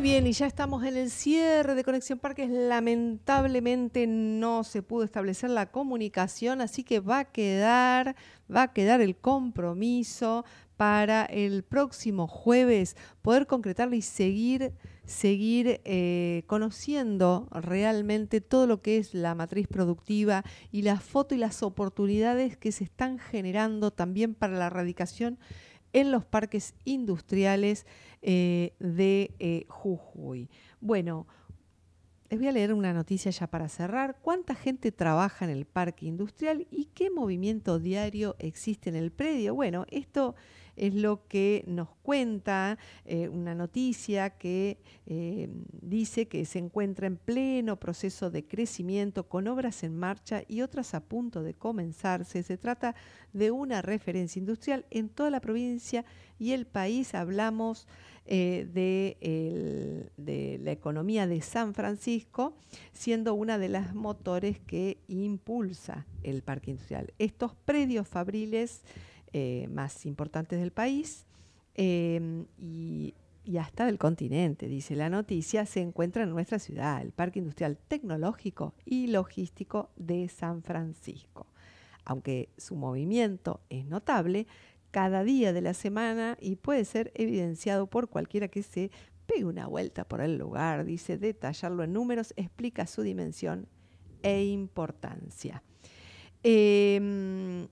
Muy bien, y ya estamos en el cierre de Conexión Parques. Lamentablemente no se pudo establecer la comunicación, así que va a quedar, va a quedar el compromiso para el próximo jueves poder concretarlo y seguir, seguir eh, conociendo realmente todo lo que es la matriz productiva y las foto y las oportunidades que se están generando también para la erradicación en los parques industriales eh, de eh, Jujuy. Bueno, les voy a leer una noticia ya para cerrar. ¿Cuánta gente trabaja en el parque industrial y qué movimiento diario existe en el predio? Bueno, esto es lo que nos cuenta eh, una noticia que eh, dice que se encuentra en pleno proceso de crecimiento con obras en marcha y otras a punto de comenzarse. Se trata de una referencia industrial en toda la provincia y el país. Hablamos eh, de, de la economía de San Francisco, siendo una de las motores que impulsa el parque industrial. Estos predios fabriles eh, más importantes del país em, y, hasta del continente, dice la noticia, se encuentra en nuestra ciudad, el Parque Industrial Tecnológico y Logístico de San Francisco. Aunque su movimiento es notable, cada día de la semana y puede ser evidenciado por cualquiera que se pegue una vuelta por el lugar, dice, detallarlo en números explica su dimensión e importancia. Em,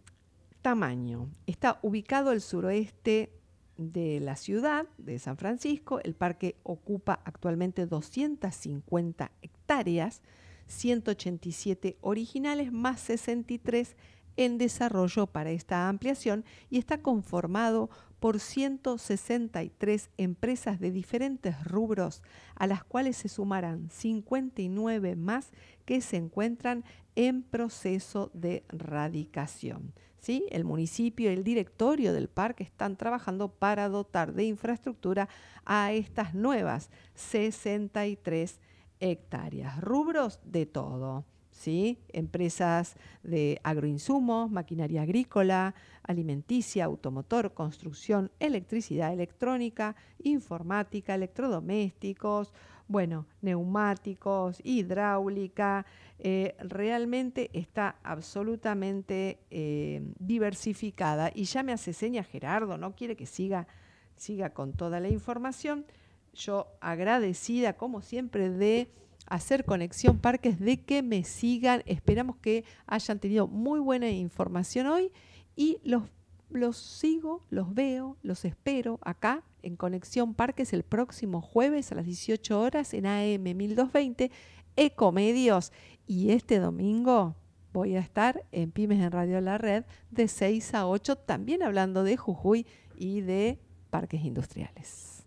tamaño. Está ubicado al suroeste de la ciudad de San Francisco. El parque ocupa actualmente 250 hectáreas, 187 originales más 63 en desarrollo para esta ampliación y está conformado por 163 empresas de diferentes rubros, a las cuales se sumarán 59 más que se encuentran en proceso de radicación. El municipio y el directorio del parque están trabajando para dotar de infraestructura a estas nuevas 63 hectáreas. Rubros de todo. ¿Sí? empresas de agroinsumos, maquinaria agrícola, alimenticia, automotor, construcción, electricidad electrónica, informática, electrodomésticos, bueno, neumáticos, hidráulica, eh, realmente está absolutamente eh, diversificada y ya me hace seña Gerardo, no quiere que siga, siga con toda la información. Yo agradecida, como siempre, de hacer conexión parques, de que me sigan. Esperamos que hayan tenido muy buena información hoy y los, los sigo, los veo, los espero acá en Conexión Parques el próximo jueves a las 18 horas en AM 1220, Ecomedios. Y este domingo voy a estar en Pymes en Radio La Red de 6 a 8, también hablando de Jujuy y de parques industriales.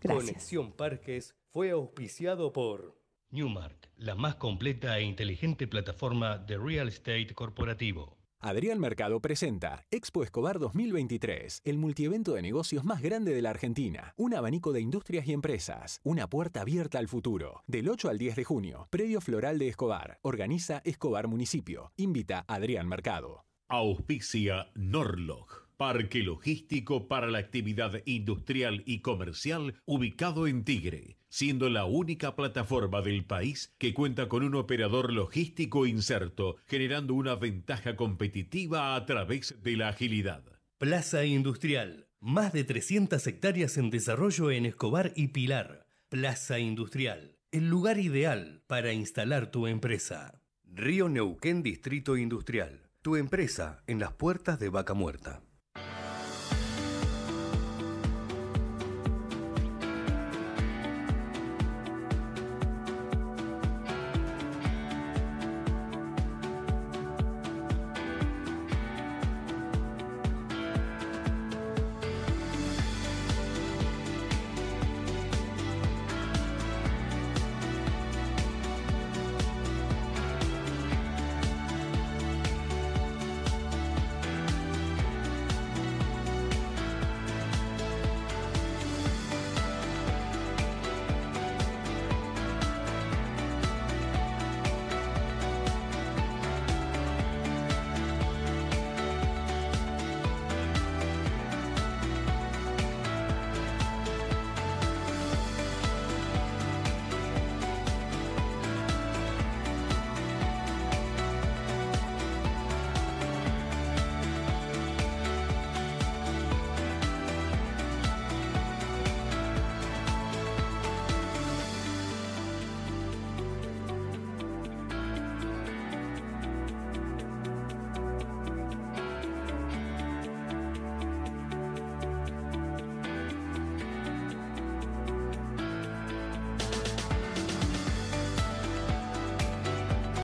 Gracias. Conexión Parques fue auspiciado por Newmark, la más completa e inteligente plataforma de real estate corporativo. Adrián Mercado presenta Expo Escobar 2023, el multievento de negocios más grande de la Argentina, un abanico de industrias y empresas, una puerta abierta al futuro. Del 8 al 10 de junio, Predio Floral de Escobar, organiza Escobar Municipio, invita Adrián Mercado. Auspicia Norlog parque logístico para la actividad industrial y comercial ubicado en Tigre, siendo la única plataforma del país que cuenta con un operador logístico inserto, generando una ventaja competitiva a través de la agilidad. Plaza Industrial, más de 300 hectáreas en desarrollo en Escobar y Pilar. Plaza Industrial, el lugar ideal para instalar tu empresa. Río Neuquén Distrito Industrial. Tu empresa en las puertas de Vaca Muerta. you